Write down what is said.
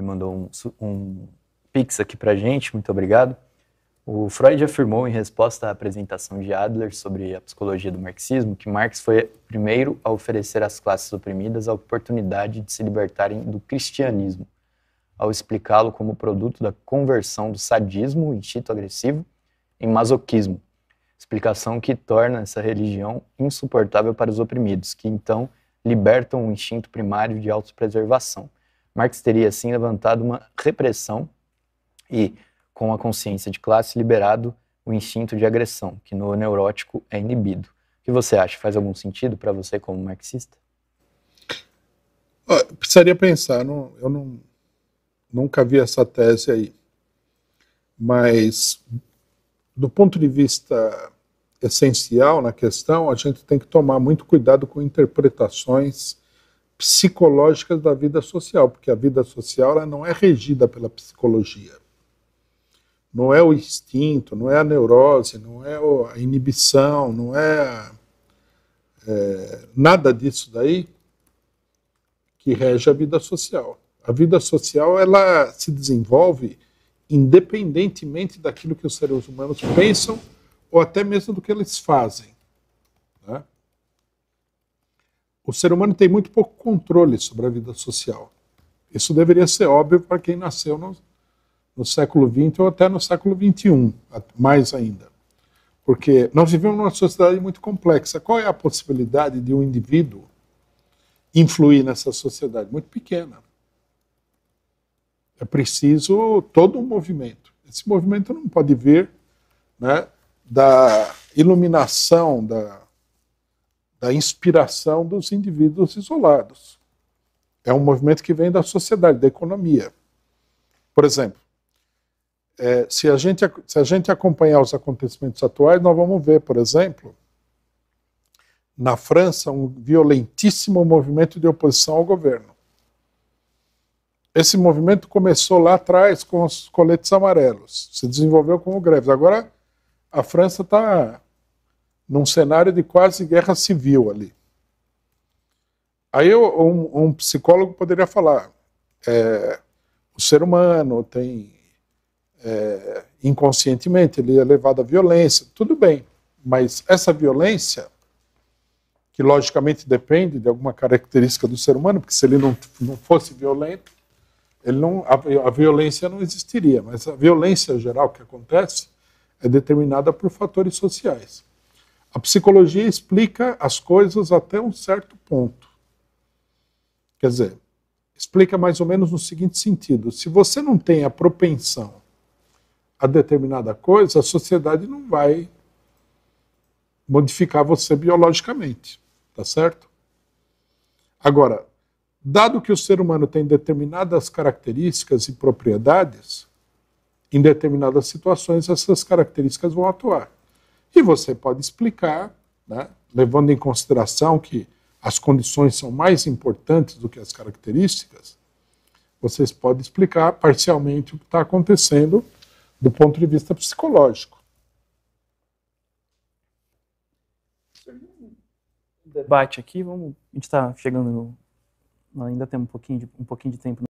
ele mandou um, um pix aqui para gente, muito obrigado. O Freud afirmou em resposta à apresentação de Adler sobre a psicologia do marxismo que Marx foi primeiro a oferecer às classes oprimidas a oportunidade de se libertarem do cristianismo, ao explicá-lo como produto da conversão do sadismo, instinto agressivo, em masoquismo, explicação que torna essa religião insuportável para os oprimidos, que então libertam o instinto primário de autopreservação Marx teria, assim, levantado uma repressão e, com a consciência de classe, liberado o instinto de agressão, que no neurótico é inibido. O que você acha? Faz algum sentido para você como marxista? Eu precisaria pensar, não, eu não, nunca vi essa tese aí. Mas, do ponto de vista essencial na questão, a gente tem que tomar muito cuidado com interpretações psicológicas da vida social, porque a vida social ela não é regida pela psicologia. Não é o instinto, não é a neurose, não é a inibição, não é, é nada disso daí que rege a vida social. A vida social ela se desenvolve independentemente daquilo que os seres humanos pensam ou até mesmo do que eles fazem. Né? O ser humano tem muito pouco controle sobre a vida social. Isso deveria ser óbvio para quem nasceu no, no século XX ou até no século XXI, mais ainda. Porque nós vivemos numa sociedade muito complexa. Qual é a possibilidade de um indivíduo influir nessa sociedade? Muito pequena. É preciso todo um movimento. Esse movimento não pode vir né, da iluminação, da, da inspiração dos indivíduos isolados. É um movimento que vem da sociedade, da economia. Por exemplo, é, se, a gente, se a gente acompanhar os acontecimentos atuais, nós vamos ver, por exemplo, na França, um violentíssimo movimento de oposição ao governo. Esse movimento começou lá atrás com os coletes amarelos, se desenvolveu como greves. Agora, a França está num cenário de quase guerra civil ali. Aí eu, um, um, psicólogo poderia falar: é, o ser humano tem é, inconscientemente ele é levado à violência, tudo bem, mas essa violência que logicamente depende de alguma característica do ser humano, porque se ele não, não fosse violento, ele não, a, a violência não existiria. Mas a violência geral que acontece é determinada por fatores sociais. A psicologia explica as coisas até um certo ponto. Quer dizer, explica mais ou menos no seguinte sentido: se você não tem a propensão a determinada coisa, a sociedade não vai modificar você biologicamente, tá certo? Agora, dado que o ser humano tem determinadas características e propriedades, em determinadas situações essas características vão atuar que você pode explicar, né, levando em consideração que as condições são mais importantes do que as características, vocês podem explicar parcialmente o que está acontecendo do ponto de vista psicológico. debate aqui, vamos, a gente está chegando, ainda tem um pouquinho de, um pouquinho de tempo.